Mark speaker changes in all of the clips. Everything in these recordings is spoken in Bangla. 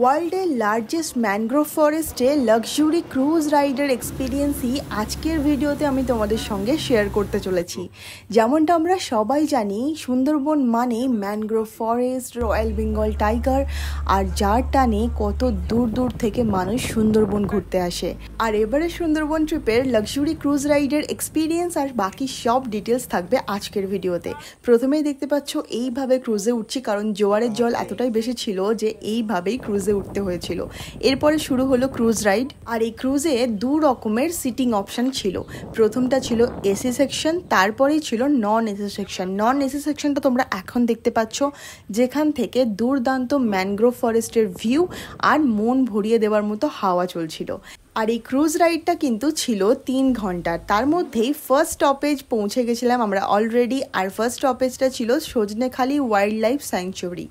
Speaker 1: ওয়ার্ল্ডের লার্জেস্ট ম্যানগ্রোভ ফরেস্টে লাক্সুরি ক্রুজ রাইডের এক্সপিরিয়েন্সই আজকের ভিডিওতে আমি তোমাদের সঙ্গে শেয়ার করতে চলেছি যেমনটা আমরা সবাই জানি সুন্দরবন মানে mangrove forest royal Bengal tiger আর যার টানে কত দূর দূর থেকে মানুষ সুন্দরবন ঘুরতে আসে আর এবারে সুন্দরবন ট্রিপের লাক্সুরি ক্রুজ রাইডের এক্সপিরিয়েন্স আর বাকি সব ডিটেলস থাকবে আজকের ভিডিওতে প্রথমেই দেখতে পাচ্ছ এইভাবে ক্রুজে উঠছি কারণ জোয়ারের জল এতটাই বেশি ছিল যে এইভাবেই করেই ক্রুজে উঠতে হয়েছিল এরপরে শুরু হলো ক্রুজ রাইড আর এই ক্রুজে দু রকমের সিটিং অপশান ছিল প্রথমটা ছিল এসি সেকশন তারপরেই ছিল non AC section non AC সেকশনটা তোমরা এখন দেখতে পাচ্ছ যেখান থেকে দুর্দান্ত ম্যানগ্রোভ ফরেস্টের ভিউ আর মন ভরিয়ে দেওয়ার মতো হাওয়া চলছিল আর এই ক্রুজ রাইডটা কিন্তু ছিল তিন ঘন্টার তার মধ্যেই ফার্স্ট স্টপেজ পৌঁছে গেছিলাম আমরা অলরেডি আর ফার্স্ট স্টপেজটা ছিল সজনেখালি ওয়াইল্ড লাইফ স্যাংচুরি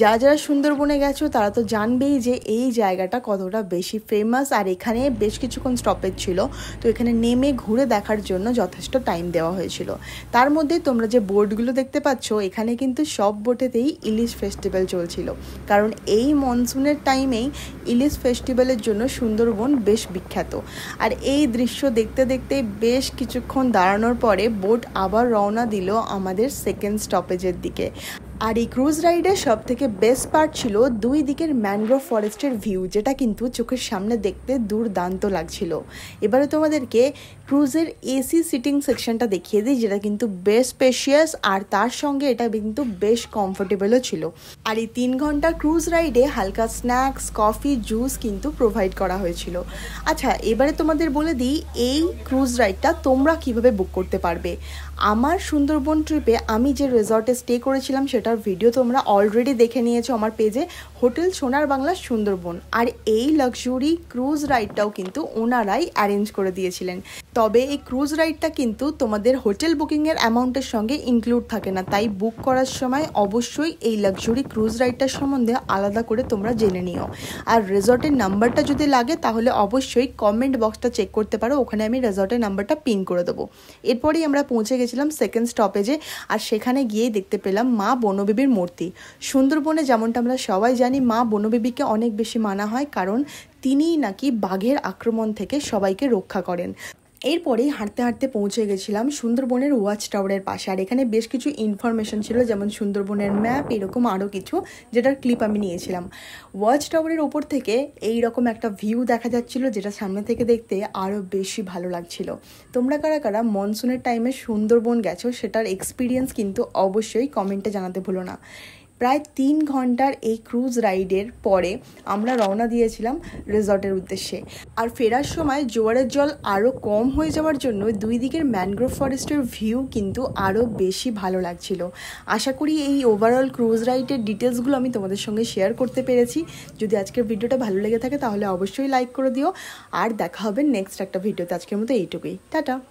Speaker 1: যারা যারা সুন্দরবনে গেছো তারা তো জানবেই যে এই জায়গাটা কতটা বেশি ফেমাস আর এখানে বেশ কিছুক্ষণ স্টপেজ ছিল তো এখানে নেমে ঘুরে দেখার জন্য যথেষ্ট টাইম দেওয়া হয়েছিল তার মধ্যে তোমরা যে বোর্ডগুলো দেখতে পাচ্ছ এখানে কিন্তু সব বোটেতেই ইলিশ ফেস্টিভ্যাল চলছিল কারণ এই মনসুনের টাইমেই ইলিশ ফেস্টিভ্যালের জন্য সুন্দরবন বেশ বেশ বিখ্যাত আর এই দৃশ্য দেখতে দেখতে বেশ কিছুক্ষণ দাঁড়ানোর পরে বোট আবার রওনা দিল আমাদের সেকেন্ড স্টপেজের দিকে আর এই ক্রুজ রাইডের সব থেকে বেস্ট পার্ট ছিল দুই দিকের ম্যানগ্রোভ ফরেস্টের ভিউ যেটা কিন্তু চোখের সামনে দেখতে দুর্দান্ত লাগছিল এবারে তোমাদেরকে ক্রুজের এসি সিটিং সেকশনটা দেখিয়ে দিই যেটা কিন্তু বেশ স্পেশিয়াস আর তার সঙ্গে এটা কিন্তু বেশ কমফোর্টেবলও ছিল আর এই তিন ঘন্টা ক্রুজ রাইডে হালকা স্ন্যাক্স কফি জুস কিন্তু প্রোভাইড করা হয়েছিল আচ্ছা এবারে তোমাদের বলে দিই এই ক্রুজ রাইডটা তোমরা কিভাবে বুক করতে পারবে আমার সুন্দরবন ট্রিপে আমি যে রেজর্টে স্টে করেছিলাম সেটার ভিডিও তোমরা অলরেডি দেখে নিয়েছো আমার পেজে হোটেল সোনার বাংলা সুন্দরবন আর এই লাক্সুরি ক্রুজ রাইডটাও কিন্তু ওনারাই অ্যারেঞ্জ করে দিয়েছিলেন তবে এই ক্রুজ রাইডটা কিন্তু তোমাদের হোটেল বুকিংয়ের অ্যামাউন্টের সঙ্গে ইনক্লুড থাকে না তাই বুক করার সময় অবশ্যই এই লাক্সারি ক্রুজ রাইডটার সম্বন্ধে আলাদা করে তোমরা জেনে নিও আর রেজর্টের নাম্বারটা যদি লাগে তাহলে অবশ্যই কমেন্ট বক্সটা চেক করতে পারো ওখানে আমি রেজর্টের নাম্বারটা পিন করে দেবো এরপরেই আমরা পৌঁছে গেছিলাম সেকেন্ড স্টপেজে আর সেখানে গিয়েই দেখতে পেলাম মা বনবেবীর মূর্তি সুন্দরবনে যেমনটা আমরা সবাই জানি মা বনবেবীকে অনেক বেশি মানা হয় কারণ তিনিই নাকি বাঘের আক্রমণ থেকে সবাইকে রক্ষা করেন এরপরেই হাঁটতে হাঁটতে পৌঁছে গেছিলাম সুন্দরবনের ওয়াচ টাওয়ারের পাশে আর এখানে বেশ কিছু ইনফরমেশন ছিল যেমন সুন্দরবনের ম্যাপ এরকম আরও কিছু যেটার ক্লিপ আমি নিয়েছিলাম ওয়াচ টাওয়ারের ওপর থেকে এই রকম একটা ভিউ দেখা যাচ্ছিল যেটা সামনে থেকে দেখতে আরও বেশি ভালো লাগছিল তোমরা কারা কারা মনসুনের টাইমে সুন্দরবন গেছো সেটার এক্সপিরিয়েন্স কিন্তু অবশ্যই কমেন্টে জানাতে ভুলো না প্রায় তিন ঘন্টার এই ক্রুজ রাইডের পরে আমরা রওনা দিয়েছিলাম রিসর্টের উদ্দেশ্যে আর ফেরার সময় জোয়ারের জল আরও কম হয়ে যাওয়ার জন্য দুই দিকের ম্যানগ্রোভ ফরেস্টের ভিউ কিন্তু আরও বেশি ভালো লাগছিল আশা করি এই ওভারঅল ক্রুজ রাইডের ডিটেলসগুলো আমি তোমাদের সঙ্গে শেয়ার করতে পেরেছি যদি আজকের ভিডিওটা ভালো লেগে থাকে তাহলে অবশ্যই লাইক করে দিও আর দেখা হবে নেক্সট একটা ভিডিওতে আজকের মতো এইটুকুই টাটা